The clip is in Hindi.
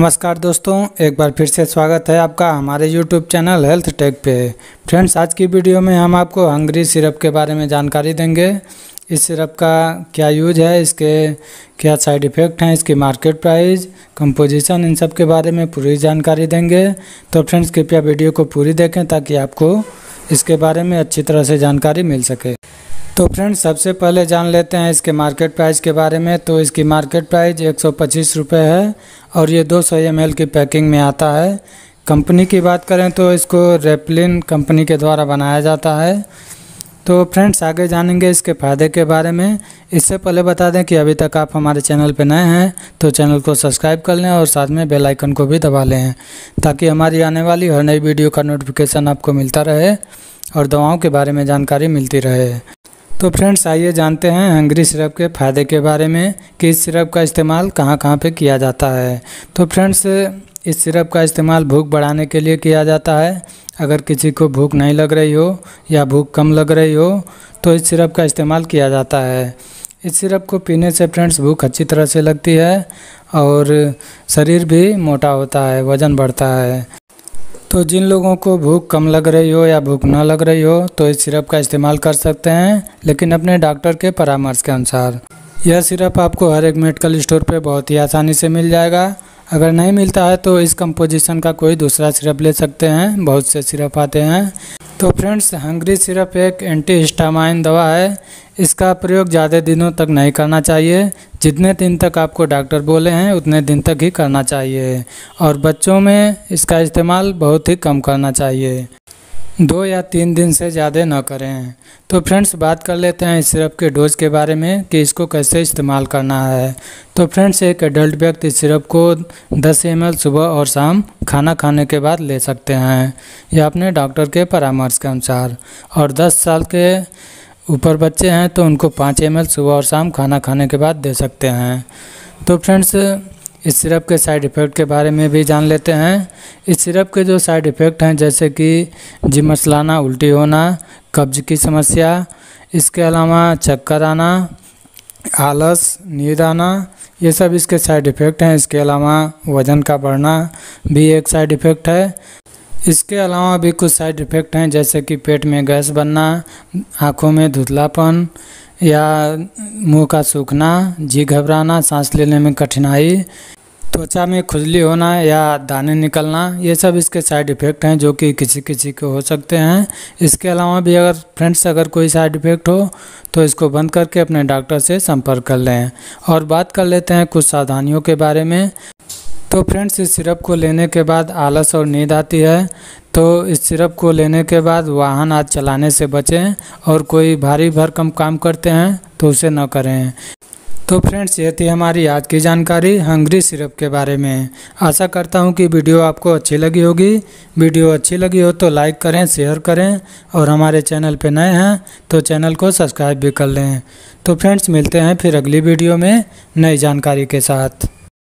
नमस्कार दोस्तों एक बार फिर से स्वागत है आपका हमारे YouTube चैनल हेल्थ टेक पे फ्रेंड्स आज की वीडियो में हम आपको हंगरी सिरप के बारे में जानकारी देंगे इस सिरप का क्या यूज है इसके क्या साइड इफ़ेक्ट हैं इसकी मार्केट प्राइस कंपोजिशन इन सब के बारे में पूरी जानकारी देंगे तो फ्रेंड्स कृपया वीडियो को पूरी देखें ताकि आपको इसके बारे में अच्छी तरह से जानकारी मिल सके तो फ्रेंड्स सबसे पहले जान लेते हैं इसके मार्केट प्राइस के बारे में तो इसकी मार्केट प्राइस एक सौ है और ये 200 सौ की पैकिंग में आता है कंपनी की बात करें तो इसको रेपलिन कंपनी के द्वारा बनाया जाता है तो फ्रेंड्स आगे जानेंगे इसके फ़ायदे के बारे में इससे पहले बता दें कि अभी तक आप हमारे चैनल पर नए हैं तो चैनल को सब्सक्राइब कर लें और साथ में बेल आइकन को भी दबा लें ताकि हमारी आने वाली हर नई वीडियो का नोटिफिकेशन आपको मिलता रहे और दवाओं के बारे में जानकारी मिलती रहे तो फ्रेंड्स आइए जानते हैं हंगरी सिरप के फ़ायदे के बारे में कि इस सिरप का इस्तेमाल कहाँ कहाँ पे किया जाता है तो फ्रेंड्स इस सिरप का इस्तेमाल भूख बढ़ाने के लिए किया जाता है अगर किसी को भूख नहीं लग रही हो या भूख कम लग रही हो तो इस सिरप का इस्तेमाल किया जाता है इस सिरप को पीने से फ्रेंड्स भूख अच्छी तरह से लगती है और शरीर भी मोटा होता है वज़न बढ़ता है तो जिन लोगों को भूख कम लग रही हो या भूख ना लग रही हो तो इस सिरप का इस्तेमाल कर सकते हैं लेकिन अपने डॉक्टर के परामर्श के अनुसार यह सिरप आपको हर एक मेडिकल स्टोर पर बहुत ही आसानी से मिल जाएगा अगर नहीं मिलता है तो इस कंपोजिशन का कोई दूसरा सिरप ले सकते हैं बहुत से सिरप आते हैं तो फ्रेंड्स हंगरी सिरप एक एंटी हिस्टामाइन दवा है इसका प्रयोग ज़्यादा दिनों तक नहीं करना चाहिए जितने दिन तक आपको डॉक्टर बोले हैं उतने दिन तक ही करना चाहिए और बच्चों में इसका इस्तेमाल बहुत ही कम करना चाहिए दो या तीन दिन से ज़्यादा ना करें तो फ्रेंड्स बात कर लेते हैं इस सिरप के डोज के बारे में कि इसको कैसे इस्तेमाल करना है तो फ्रेंड्स एक एडल्ट व्यक्ति इस सिरप को 10 एम सुबह और शाम खाना खाने के बाद ले सकते हैं या अपने डॉक्टर के परामर्श के अनुसार और 10 साल के ऊपर बच्चे हैं तो उनको पाँच एम सुबह और शाम खाना खाने के बाद दे सकते हैं तो फ्रेंड्स इस सिरप के साइड इफ़ेक्ट के बारे में भी जान लेते हैं इस सिरप के जो साइड इफ़ेक्ट हैं जैसे कि जिमस लाना उल्टी होना कब्ज की समस्या इसके अलावा चक्कर आना आलस नींद आना ये सब इसके साइड इफ़ेक्ट हैं इसके अलावा वज़न का बढ़ना भी एक साइड इफ़ेक्ट है इसके अलावा भी कुछ साइड इफ़ेक्ट हैं जैसे कि पेट में गैस बनना आँखों में धुतलापन या मुंह का सूखना जी घबराना सांस लेने में कठिनाई त्वचा में खुजली होना या दाने निकलना ये सब इसके साइड इफ़ेक्ट हैं जो कि किसी किसी के हो सकते हैं इसके अलावा भी अगर फ्रेंड्स अगर कोई साइड इफ़ेक्ट हो तो इसको बंद करके अपने डॉक्टर से संपर्क कर लें और बात कर लेते हैं कुछ सावधानियों के बारे में तो फ्रेंड्स इस सिरप को लेने के बाद आलस और नींद आती है तो इस सिरप को लेने के बाद वाहन आज चलाने से बचें और कोई भारी भरकम काम करते हैं तो उसे न करें तो फ्रेंड्स ये थी हमारी आज की जानकारी हंगरी सिरप के बारे में आशा करता हूँ कि वीडियो आपको अच्छी लगी होगी वीडियो अच्छी लगी हो तो लाइक करें शेयर करें और हमारे चैनल पर नए हैं तो चैनल को सब्सक्राइब भी कर लें तो फ्रेंड्स मिलते हैं फिर अगली वीडियो में नई जानकारी के साथ